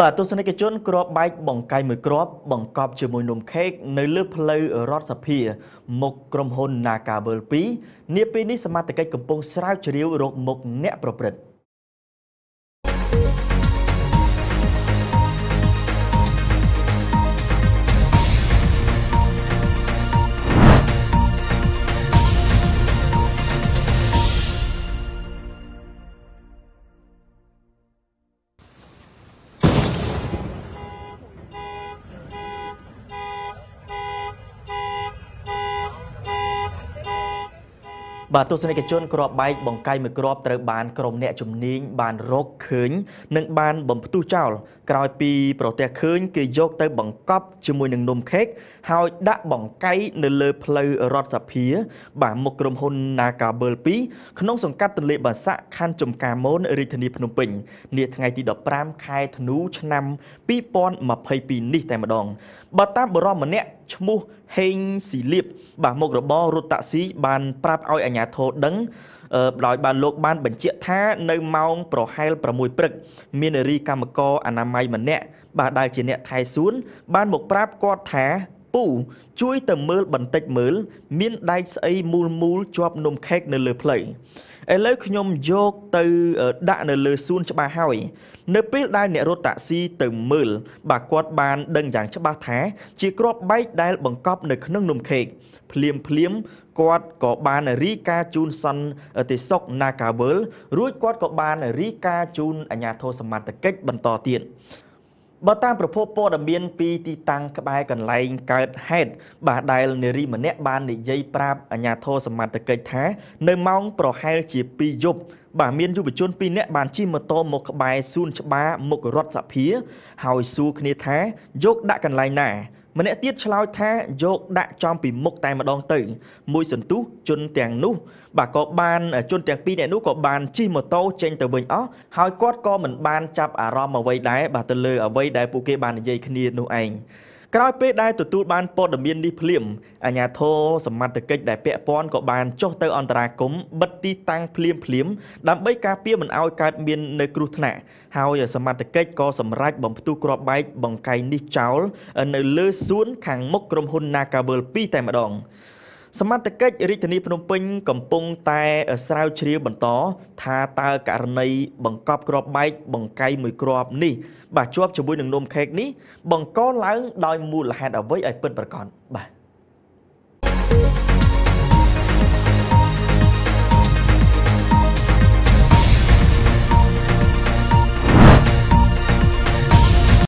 បាទទស្សនិកជនក្របបែកបង្កាយមួយក្រប បង្កប់ជាមួយនំខេក នៅលើផ្លូវរដ្ឋសភាមុខក្រុមហ៊ុន Nagavel 2នេះពេលនេះសមាជិកកំពុងស្រាវជ្រាវរកមុខអ្នកប្រព្រឹត្តបាទទស្សនិកជនក្របបែកបង្កាយមួយក្របត្រូវបានក្រុមអ្នក ជំនាញបានរកឃើញនិងបាន បំផ្ទុះចោលក្រោយពីប្រទះឃើញគេយកទៅបង្កប់ជាមួយនឹងនំខេកហើយដាក់បង្កាយនៅលើ ផ្លូវរដ្ឋសភាបាទមុខក្រុមហ៊ុន Nagabel 2ក្នុងសង្កាត់ទន្លេបាសាក់ខណ្ឌចំការមូនរាជធានីភ្នំពេញ នាថ្ងៃទី15ខែធ្នូឆ្នាំ2022នេះតែម្ដងបើតាមបរិមម្នាក់ឈ្មោះហេងស៊ីលៀបបាទមុខរបររត់តាក់ស៊ីបានប្រាប់ឲ្យអាជ្ញាធរដឹងដោយបានលោកបាន បញ្ជាក់ថា នៅម៉ោងប្រហែល6ព្រឹក មាននារីកម្មករអនាម័យម្នាក់ បាទដែលជាអ្នកថែសួនបានមកប្រាប់គាត់ថាពូជួយទៅមើលបន្តិចមើល មានដែកស្អីមូលមូលជាប់ នំខេក នៅលើ ផ្លូវឥឡូវខ្ញុំយកទៅដាក់នៅលើសួនច្បារហើយនៅពេលដែលអ្នករត់តាក់ស៊ីទៅមើលបាទគាត់បានដឹងយ៉ាងច្បាស់ថាជាគ្រាប់បែកដែលបង្កប់នៅក្នុងនំខេក ភ្លាម ភ្លាមគាត់ក៏បានរីកាជូនសាន់ទេសុកណាកាវលរួចគាត់ក៏បាន រីកាជូនអាញាធរសមត្ថកិច្ចបន្តទៀតបើតាមប្រភពព័ត៌មានពីទីតាំងក្បែរកន្លែងកើតហេតុបាទដែលនារីម្នាក់បាននិយាយប្រាប់អាជ្ញាធរសមត្ថកិច្ចថានៅម៉ោងប្រហែលជា2យប់បាទមានយុវជន2នាក់បានជិះម៉ូតូមកក្បែរសួនច្បារមុខរដ្ឋសភាហើយសួរគ្នាថាយកដាក់កន្លែងណាម្នាក់ទៀតឆ្លោយថាយកដាក់ចំពីមុខតែម្ដងទៅមួយសន្ទុះជន់ទាំងនោះ បាទក៏បាន ជន់ទាំងពីរអ្នកនោះក៏បានជិះម៉ូតូចេញទៅវិញអស់ហើយគាត់ក៏មិនបានចាប់អារម្មណ៍អ្វីដែរបាទទៅលើអ្វីដែលពួកគេបាននិយាយគ្នានោះឯងក្រោយពេលដែលទទួលបានព័ត៌មាននេះភ្លាមអាជ្ញាធរសមត្ថកិច្ចដែលពាក់ព័ន្ធក៏បានចុះទៅ អន្តរាគមន៍បិទទីតាំងភ្លាមភ្លាមដើម្បីការពារមិនឲ្យកើតមាននៅគ្រោះថ្នាក់ហើយសមត្ថកិច្ចក៏សម្រេចបំផ្ទុះគ្រាប់បែកបង្កាយនេះចោល នៅលើសួនខាងមុខក្រុមហ៊ុន Nagavel 2តែម្ដង។សមត្ថកិច្ចរាជធានីភ្នំពេញកំពុងតែស្រាវជ្រាវបន្តថាតើករណីបង្កប់គ្រាប់បែកបង្កៃមួយគ្រាប់នេះបាទជាប់ជាមួយនឹងនំខេកនេះបង្កឡើងដោយមូលហេតុអ្វីឲ្យពិតប្រាកដបាទ